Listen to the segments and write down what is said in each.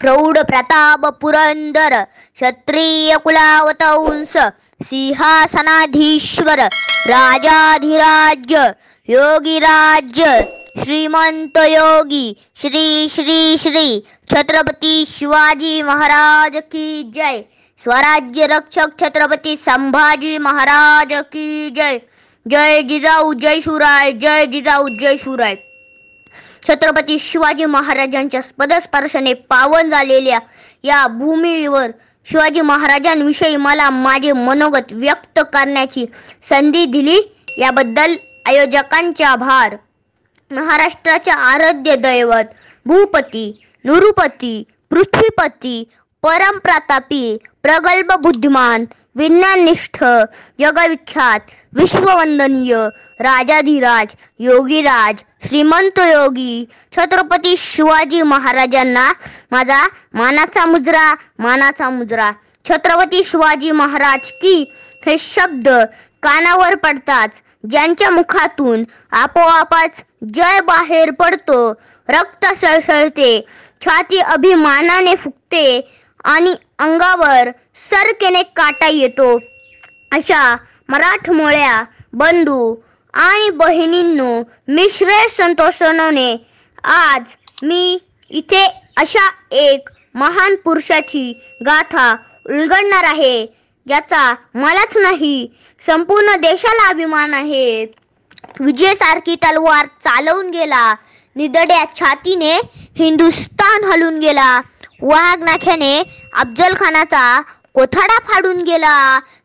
प्रौढ प्रताप पुरंदर क्षत्रिय कुलावतंस सिंहासनाधीश्वर राजाधिराज योगिराज श्रीमंत योगी श्री श्री श्री छत्रपति शिवाजी महाराज की जय स्वराज्य रक्षक छत्रपति संभाजी महाराज की जय जय जिजाऊ जय सुराय जय जिजाऊ जय सुराय छत्रपती शिवाजी महाराजांच्या पदस्पर्शाने पावन झालेल्या या भूमीवर शिवाजी महाराजांविषयी मला माझे मनोगत व्यक्त करण्याची संधी दिली याबद्दल आयोजकांचे आभार महाराष्ट्राचे आराध्य दैवत भूपती नुरुपती पृथ्वीपती परमप्रतापी प्रगल्भ बुद्धिमान विज्ञाननिष्ठ जगविख्यात विश्ववंदनीय राजाधिराज योगीराज श्रीमंत योगी छत्रपती शिवाजी महाराजांना माझा मानाचा मुजरा मानाचा मुजरा छत्रपती शिवाजी महाराज की हे शब्द कानावर पडताच ज्यांच्या मुखातून आपोआपच जय बाहेर पडतो रक्त सळसळते छाती अभिमानाने फुकते आणि अंगावर सरकेने काटा येतो अशा मराठमोळ्या बंधू आणि बहिणींनो मिश्रे संतोषनोने आज मी इथे अशा एक महान पुरुषाची गाथा उलगडणार आहे ज्याचा मलाच नाही संपूर्ण देशाला अभिमान आहे विजयसारखी तलवार चालवून गेला निदड्या छातीने हिंदुस्तान हलून गेला नाख्याने अफजल खानाचा कोथाडा फाडून गेला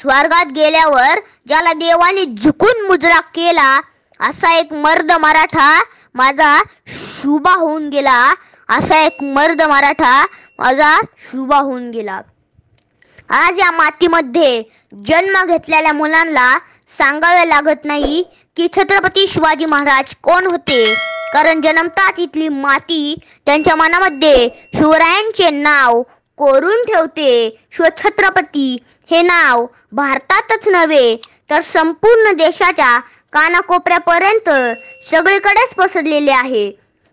स्वर्गात गेल्यावर ज्याला देवाने झुकून मुजरा केला असा एक मर्द मराठा माझा शुभा होऊन गेला असा एक मर्द मराठा माझा शुभा होऊन गेला आज या मातीमध्ये जन्म घेतलेल्या मुलांना सांगावे लागत नाही की छत्रपती शिवाजी महाराज कोण होते कारण जन्मताच इथली माती त्यांच्या मनामध्ये शिवरायांचे नाव कोरून ठेवते शिवछत्रपती हे नाव भारतातच नव्हे तर संपूर्ण देशाच्या कानाकोपऱ्यापर्यंत सगळीकडेच पसरलेले आहे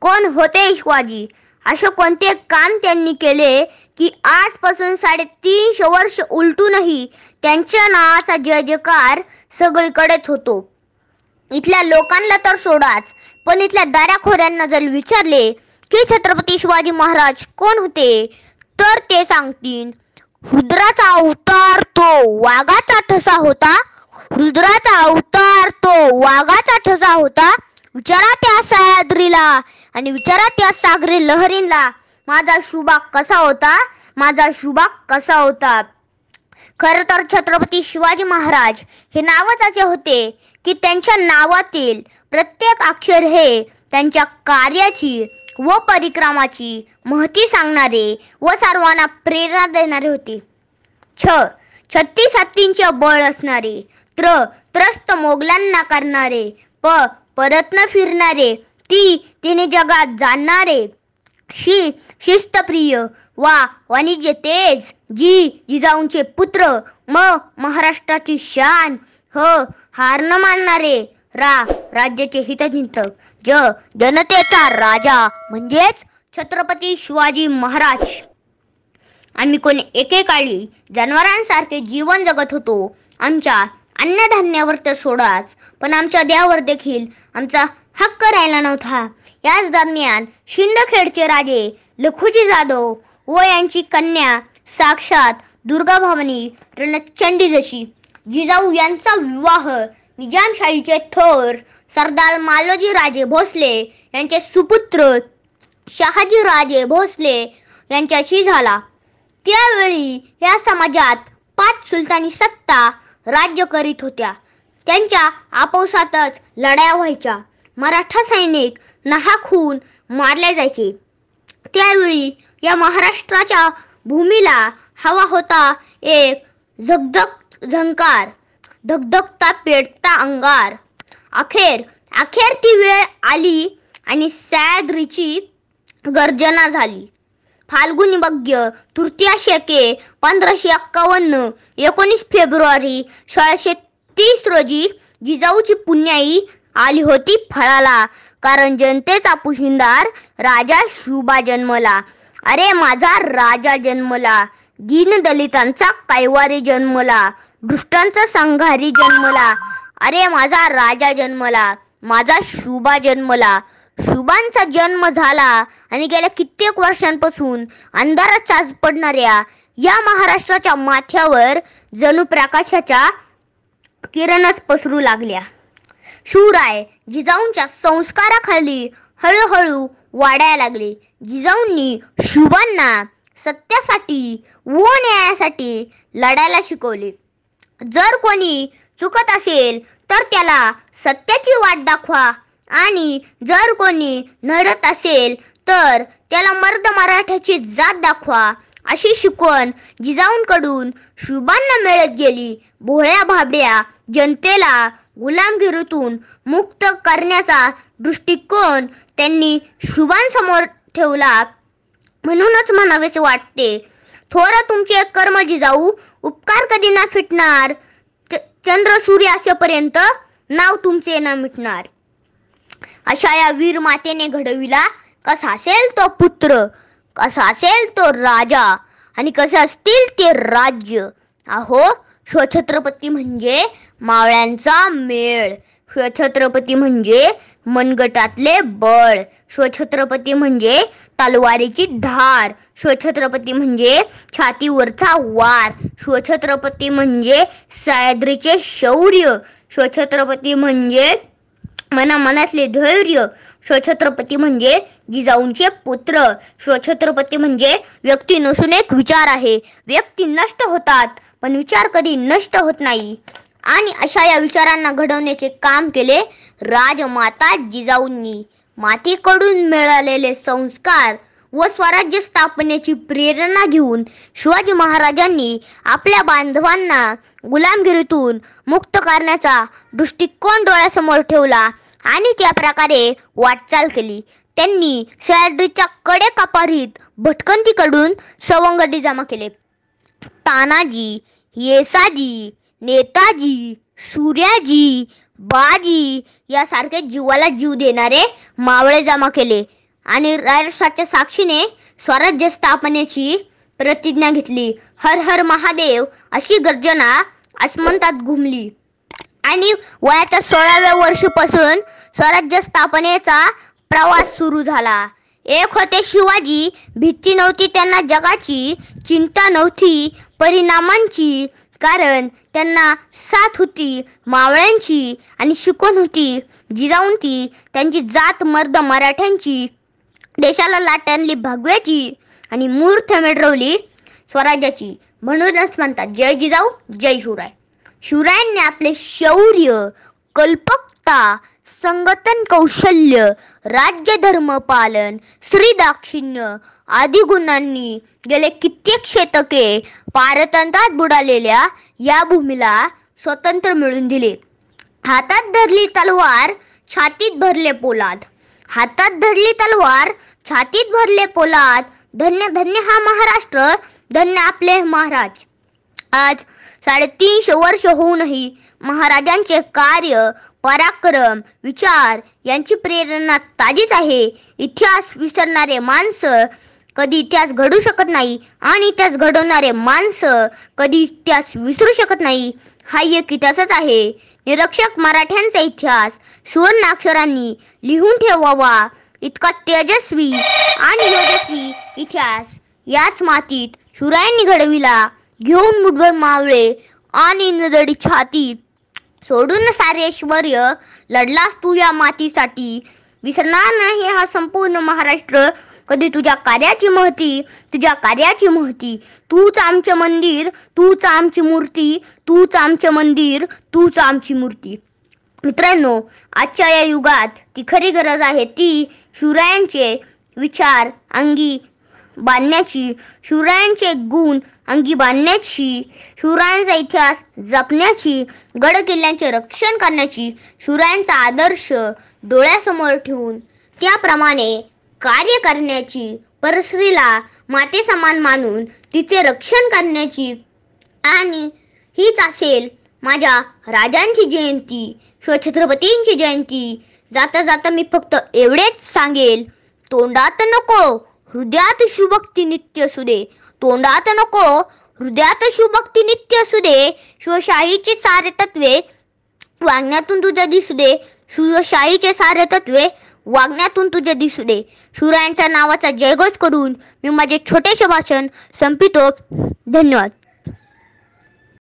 कोण होते शिवाजी असे कोणते काम त्यांनी केले की आजपासून साडेतीनशे वर्ष उलटूनही त्यांच्या नावाचा जय जयकार सगळीकडेच होतो इथल्या लोकांना तर सोडाच पण इथल्या दाराखोऱ्यांना जर विचारले की छत्रपती शिवाजी महाराज कोण होते तर ते सांगतील रुद्राचा अवतार तो वाघाचा ठसा होता रुद्राचा अवतार तो वाघाचा ठसा होता विचारा त्या सह्याद्रीला आणि विचारा त्या सागरी लहरींना माझा शुभा कसा होता माझा शुभा कसा होता खर तर छत्रपती शिवाजी महाराज हे नावच असे होते की त्यांच्या नावातील प्रत्येक अक्षर हे त्यांच्या कार्याची व परिक्रमाची महती सांगणारे व सर्वांना प्रेरणा देणारे होते छ छत्तीस हत्तींचे बळ असणारे त्र त्रस्त मोगलांना करणारे प परत न फिरणारे ती तिने जगात जाणणारे शी शिस्तप्रिय वा वाणिज्य तेज जी जिजाऊंचे पुत्र म महाराष्ट्राची शान ह हार न मानणारे रा राज्याचे हितचिंतक ज जनतेचा राजा म्हणजेच छत्रपती शिवाजी महाराज आम्ही कोणी एकेकाळी जनावरांसारखे जीवन जगत होतो आमच्या अन्नधान्यावर तर सोडाच पण आमच्या द्यावर देखील आमचा हक्क राहिला नव्हता याच दरम्यान शिंदखेडचे राजे लखुजी जाधव व यांची कन्या साक्षात दुर्गा भवानी रणचंडी जशी जिजाऊ यांचा विवाह निजामशाहीचे थोर सरदार मालोजी राजे भोसले यांचे सुपुत्र शहाजी राजे भोसले यांच्याशी झाला त्यावेळी या समाजात पाच सुलतानी सत्ता राज्य करीत होत्या त्यांच्या आपोसातच लढाया व्हायच्या मराठा सैनिक नहाखून मारले जायचे त्यावेळी या महाराष्ट्राच्या भूमीला हवा होता एक झगझग झंकार धगधगता पेटता अंगार अखेर अखेर ती वेळ आली आणि सह्याद्रीची गर्जना झाली फाल्गुनी बग्य तृतीया शेके पंधराशे एक्कावन्न एकोणीस फेब्रुवारी सोळाशे तीस रोजी जिजाऊची पुण्याई आली होती फळाला कारण जनतेचा पुशिंदार राजा शुभा जन्मला अरे माझा राजा जन्मला दीन दलितांचा कायवारी जन्मला दुष्टांचा संघारी जन्मला अरे माझा राजा जन्मला माझा शुभा जन्मला शुभांचा जन्म झाला आणि गेल्या कित्येक वर्षांपासून अंधारात चाच पडणाऱ्या या महाराष्ट्राच्या माथ्यावर जणू प्रकाशाच्या किरणच पसरू लागल्या शिवराय जिजाऊंच्या संस्काराखाली हळूहळू वाढायला लागले जिजाऊंनी शुभांना सत्यासाठी व न्यायासाठी लढायला शिकवले जर कोणी चुकत असेल तर त्याला सत्याची वाट दाखवा आणि जर कोणी नडत असेल तर त्याला मर्द मराठ्याची जात दाखवा अशी शिकवण जिजाऊंकडून शुभांना मिळत गेली भोळ्या भाबड्या जनतेला गुलामगिरीतून मुक्त करण्याचा दृष्टिकोन त्यांनी शुभांसमोर ठेवला म्हणूनच म्हणावेसे वाटते थोर तुमचे कर्म जिजाऊ उपकार कधी ना फिटणार चंद्र सूर्य असेपर्यंत नाव तुमचे ना मिटणार अशा या वीर मातेने घडविला कसा असेल तो पुत्र कसा असेल तो राजा आणि कसे असतील ते राज्य अहो स्वछत्रपती म्हणजे मावळ्यांचा मेळ स्वछत्रपती म्हणजे मनगटातले बळ स्वछत्रपती म्हणजे तलवारीची धार स्वछत्रपती म्हणजे छातीवरचा वार स्वछत्रपती म्हणजे सायद्रीचे शौर्य स्वछत्रपती म्हणजे मनामनातले धैर्य स्वछत्रपती म्हणजे जिजाऊंचे पुत्र स्वछत्रपती म्हणजे व्यक्ती नसून एक विचार आहे व्यक्ती नष्ट होतात पण विचार कधी नष्ट होत नाही आणि अशा या विचारांना घडवण्याचे काम केले राजमाता जिजाऊंनी मातीकडून मिळालेले संस्कार व स्वराज्य स्थापनेची प्रेरणा घेऊन शिवाजी महाराजांनी आपल्या बांधवांना गुलामगिरीतून मुक्त करण्याचा दृष्टिकोन डोळ्यासमोर ठेवला आणि त्या प्रकारे वाटचाल केली त्यांनी सह्याद्रीच्या कडे कपारीत भटकंतीकडून सवंगडी जमा केले तानाजी येसाजी नेताजी सूर्याजी बाजी यासारखे जीवाला जीव देणारे मावळे जमा केले आणि राष्ट्राच्या साक्षीने स्वराज्य स्थापनेची प्रतिज्ञा घेतली हर हर महादेव अशी गर्जना आसमंतात घुमली आणि वयाच्या सोळाव्या वर्षापासून स्वराज्य स्थापनेचा प्रवास सुरू झाला एक होते शिवाजी भीती नव्हती त्यांना जगाची चिंता नव्हती परिणामांची कारण त्यांना साथ होती मावळ्यांची आणि शिकवण होती ती त्यांची जात मर्द मराठ्यांची देशाला लाटणली भागव्याची आणि मूर्थ मिळवली स्वराज्याची म्हणूनच म्हणतात जय जिजाऊ जय शिवराय शिवरायांनी आपले शौर्य कल्पकता संगतन कौशल्य राज्य धर्म पालन श्री दाक्षिण्य आदी गुणांनी गेले कित्येक शतके पारतंत्रात बुडालेल्या या भूमीला स्वतंत्र मिळून दिले हातात धरली तलवार छातीत भरले पोलाद हातात धरली तलवार छातीत भरले पोलाद धन्य धन्य हा महाराष्ट्र धन्य आपले महाराज आज साडेतीनशे वर्ष होऊनही महाराजांचे कार्य पराक्रम विचार यांची प्रेरणा ताजीच आहे इतिहास विसरणारे माणसं कधी इतिहास घडू शकत नाही आणि त्यास घडवणारे माणसं कधी त्यास विसरू शकत नाही हा एक इतिहासच आहे निरक्षक मराठ्यांचा इतिहास सुवर्ण लिहून ठेवावा इतका तेजस्वी आणि यशस्वी इतिहास याच मातीत शुरायांनी घडविला घेऊन मुठभर मावळे आणि नदडी छाती सोडून सारे लढलास तू या मातीसाठी विसरणार नाही हा संपूर्ण महाराष्ट्र कधी तुझ्या कार्याची महती तुझ्या कार्याची महती तूच आमचे मंदिर तूच आमची मूर्ती तूच आमचे मंदिर तूच आमची मूर्ती मित्रांनो आजच्या या युगात ती खरी गरज आहे ती शिवरायांचे विचार अंगी बांधण्याची शिवरायांचे गुण अंगी बांधण्याची शिवरायांचा इतिहास जपण्याची गड किल्ल्यांचे रक्षण करण्याची शिवरायांचा आदर्श डोळ्यासमोर ठेवून त्याप्रमाणे कार्य करण्याची परश्रीला माते समान मानून तिचे रक्षण करण्याची आणि हीच असेल माझ्या राजांची जयंती शिवछत्रपतींची जयंती जाता जाता मी फक्त एवढेच सांगेल तोंडात नको हृदयात शुभक्ती नित्य असू दे तोंडात नको हृदयात शुभक्ती नित्य असू दे शिवशाहीचे सारे तत्वे वागण्यातून तुझ्या दिसू दे शिवशाहीचे सारे तत्वे वागण्यातून तुझे दिसू दे शिवरायांच्या नावाचा जयघोष करून मी माझे छोटेसे भाषण संपितो धन्यवाद